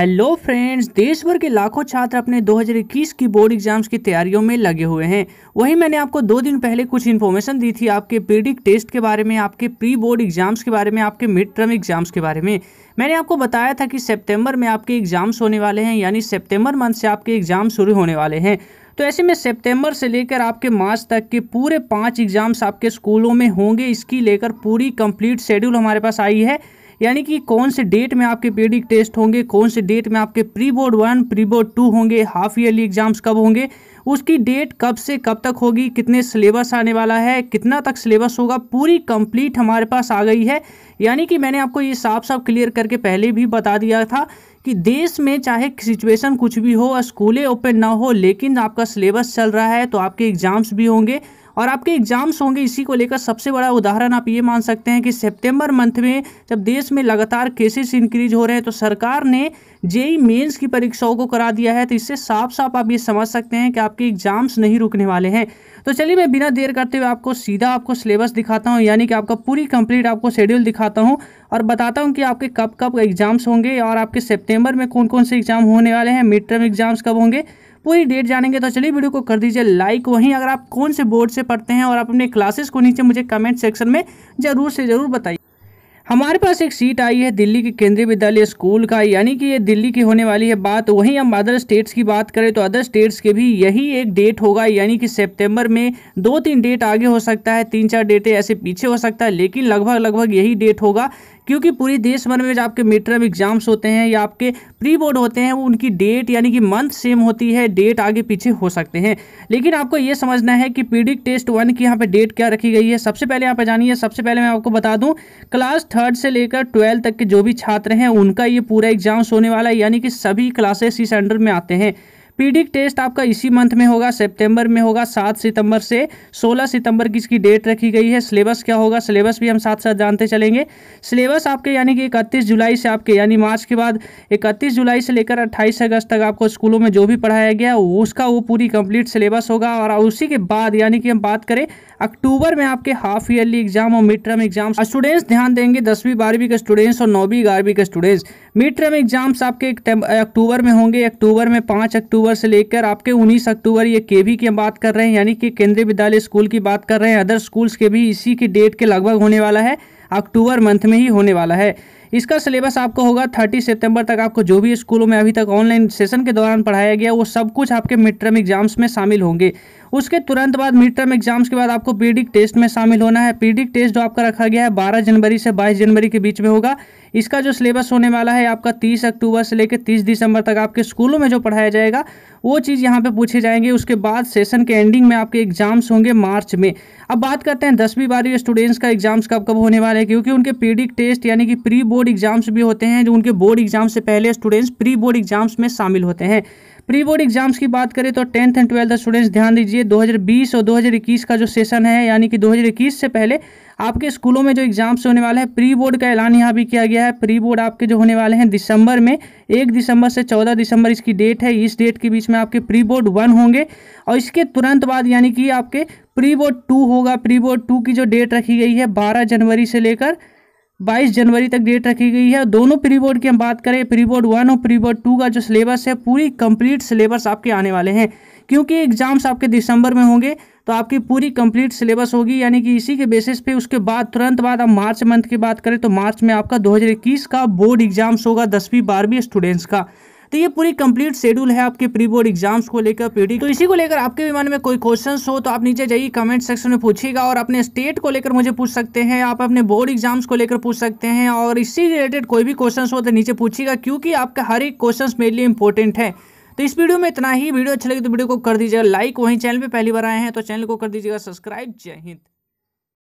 hello friends देश भर के लाखों छात्र अपने 2021 की बोर्ड एग्जाम्स की तैयारियों में लगे हुए हैं वहीं मैंने आपको दो दिन पहले कुछ इन्फॉर्मेशन दी थी आपके पीडिक टेस्ट के बारे में आपके प्री बोर्ड एग्जाम्स के बारे में आपके मिड टर्म एग्जाम्स के बारे में मैंने आपको बताया था कि सेप्टेम्बर में आपके एग्जाम्स होने वाले हैं यानी सेप्टेम्बर मंथ से आपके एग्जाम शुरू होने वाले हैं तो ऐसे में सितंबर से लेकर आपके मार्च तक के पूरे पाँच एग्जाम्स आपके स्कूलों में होंगे इसकी लेकर पूरी कंप्लीट शेड्यूल हमारे पास आई है यानी कि कौन से डेट में आपके पीडिक टेस्ट होंगे कौन से डेट में आपके pre board one pre board two होंगे हाफ ईयरली एग्जाम्स कब होंगे उसकी डेट कब से कब तक होगी कितने सिलेबस आने वाला है कितना तक सिलेबस होगा पूरी कंप्लीट हमारे पास आ गई है यानी कि मैंने आपको ये साफ साफ क्लियर करके पहले भी बता दिया था कि देश में चाहे सिचुएशन कुछ भी हो स्कूलें ओपन ना हो लेकिन आपका सिलेबस चल रहा है तो आपके एग्ज़ाम्स भी होंगे और आपके एग्जाम्स होंगे इसी को लेकर सबसे बड़ा उदाहरण आप ये मान सकते हैं कि सितंबर मंथ में जब देश में लगातार केसेस इंक्रीज हो रहे हैं तो सरकार ने जेई मेंस की परीक्षाओं को करा दिया है तो इससे साफ साफ आप ये समझ सकते हैं कि आपके एग्जाम्स नहीं रुकने वाले हैं तो चलिए मैं बिना देर करते हुए आपको सीधा आपको सिलेबस दिखाता हूँ यानी कि आपका पूरी कंप्लीट आपको शेड्यूल दिखाता हूँ और बताता हूँ कि आपके कब कब एग्जाम्स होंगे और आपके सेप्टेम्बर में कौन कौन से एग्जाम होने वाले हैं मिड टर्म एग्जाम्स कब होंगे पूरी डेट जानेंगे तो चलिए वीडियो को कर दीजिए लाइक वहीं अगर आप कौन से बोर्ड से पढ़ते हैं और आप अपने क्लासेस को नीचे मुझे कमेंट सेक्शन में ज़रूर से ज़रूर बताइए हमारे पास एक सीट आई है दिल्ली के केंद्रीय विद्यालय स्कूल का यानी कि ये दिल्ली की होने वाली है बात वहीं हम अदर स्टेट्स की बात करें तो अदर स्टेट्स के भी यही एक डेट होगा यानी कि सितंबर में दो तीन डेट आगे हो सकता है तीन चार डेटें ऐसे पीछे हो सकता है लेकिन लगभग लगभग यही डेट होगा क्योंकि पूरे देश भर में जो आपके मिड टर्म एग्जाम्स होते हैं या आपके प्री बोर्ड होते हैं वो उनकी डेट यानी कि मंथ सेम होती है डेट आगे पीछे हो सकते हैं लेकिन आपको ये समझना है कि पीडिक टेस्ट वन की यहाँ पर डेट क्या रखी गई है सबसे पहले यहाँ पर जानिए सबसे पहले मैं आपको बता दूँ क्लास थर्ड से लेकर ट्वेल्थ तक के जो भी छात्र हैं उनका ये पूरा एग्जाम्स होने वाला है यानी कि सभी क्लासेस इस अंडर में आते हैं पीडिक टेस्ट आपका इसी मंथ में होगा सितंबर में होगा सात सितंबर से सोलह सितंबर की इसकी डेट रखी गई है सिलेबस क्या होगा सिलेबस भी हम साथ साथ जानते चलेंगे सिलेबस आपके यानी कि इकतीस जुलाई से आपके यानी मार्च के बाद इकतीस जुलाई से लेकर अट्ठाईस अगस्त तक आपको स्कूलों में जो भी पढ़ाया गया उसका वो पूरी कंप्लीट सिलेबस होगा और उसी के बाद यानी कि हम बात करें अक्टूबर में आपके हाफ ईयरली एग्जाम और मिड टर्म एग्जाम स्टूडेंट्स ध्यान देंगे दसवीं बारहवीं के स्टूडेंट्स और नौवीं ग्यारहवीं के स्टूडेंट्स मिड टर्म एग्जाम्स आपके अक्टूबर में होंगे अक्टूबर में पाँच अक्टूबर से लेकर आपके उन्नीस अक्टूबर ये वी की बात कर रहे हैं यानी कि केंद्रीय विद्यालय स्कूल की बात कर रहे हैं अदर स्कूल्स के भी इसी के डेट के लगभग होने वाला है अक्टूबर मंथ में ही होने वाला है इसका सिलेबस आपको होगा थर्टी सितंबर तक आपको जो भी स्कूलों में अभी तक ऑनलाइन सेशन के दौरान पढ़ाया गया वो सब कुछ आपके मिड टर्म एग्जाम्स में शामिल होंगे उसके तुरंत बाद मिड टर्म एग्जाम्स के बाद आपको पीडिक टेस्ट में शामिल होना है पीडिक टेस्ट जो आपका रखा गया है बारह जनवरी से बाईस जनवरी के बीच में होगा इसका जो सिलेबस होने वाला है आपका तीस अक्टूबर से लेकर तीस दिसंबर तक आपके स्कूलों में जो पढ़ाया जाएगा वो चीज़ यहाँ पर पूछे जाएंगे उसके बाद सेशन के एंडिंग में आपके एग्जाम्स होंगे मार्च में अब बात करते हैं दसवीं बारहवीं स्टूडेंट्स का एग्जाम्स कब कब होने वाले है क्योंकि उनके पीडिक टेस्ट यानी कि प्री बोर्ड एग्जाम्स भी होते हैं जो उनके बोर्ड एग्जाम से पहले स्टूडेंट्स प्री बोर्ड एग्जाम्स में शामिल होते हैं प्री बोर्ड एग्जाम्स की बात करें तो टेंथ एंड ट्वेल्थ स्टूडेंट्स ध्यान दीजिए 2020 और 2021 का जो सेशन है यानी कि 2021 से पहले आपके स्कूलों में जो एग्जाम्स होने वाले हैं प्री बोर्ड का ऐलान यहाँ भी किया गया है प्री बोर्ड आपके जो होने वाले हैं दिसंबर में एक दिसंबर से चौदह दिसंबर इसकी डेट है इस डेट के बीच में आपके प्री बोर्ड वन होंगे और इसके तुरंत बाद यानी कि आपके प्री बोर्ड टू होगा प्री बोर्ड टू की जो डेट रखी गई है बारह जनवरी से लेकर बाईस जनवरी तक डेट रखी गई है दोनों प्री बोर्ड की हम बात करें प्री बोर्ड वन और प्री बोर्ड टू का जो सिलेबस है पूरी कंप्लीट सिलेबस आपके आने वाले हैं क्योंकि एग्ज़ाम्स आपके दिसंबर में होंगे तो आपकी पूरी कंप्लीट सिलेबस होगी यानी कि इसी के बेसिस पे उसके बाद तुरंत बाद आप मार्च मंथ की बात करें तो मार्च में आपका 2021 का बोर्ड एग्ज़ाम्स होगा दसवीं बारहवीं स्टूडेंट्स का तो ये पूरी कंप्लीट शेड्यूल है आपके प्री बोर्ड एग्जाम्स को लेकर पीडी तो इसी को लेकर आपके भी मन में कोई क्वेश्चन हो तो आप नीचे जाइए कमेंट सेक्शन में पूछिएगा और अपने स्टेट को लेकर मुझे पूछ सकते हैं आप अपने बोर्ड एग्जाम्स को लेकर पूछ सकते हैं और इसी रिलेटेड कोई भी क्वेश्चन हो तो नीचे पूछिएगा क्योंकि आपका हर एक क्वेश्चन मेरे लिए इंपॉर्टेंट है तो इस वीडियो में इतना ही वीडियो अच्छा लगे तो वीडियो को कर दीजिएगा लाइक वहीं चैनल पर पहली बार आए हैं तो चैनल को कर दीजिएगा सब्सक्राइब जय हिंद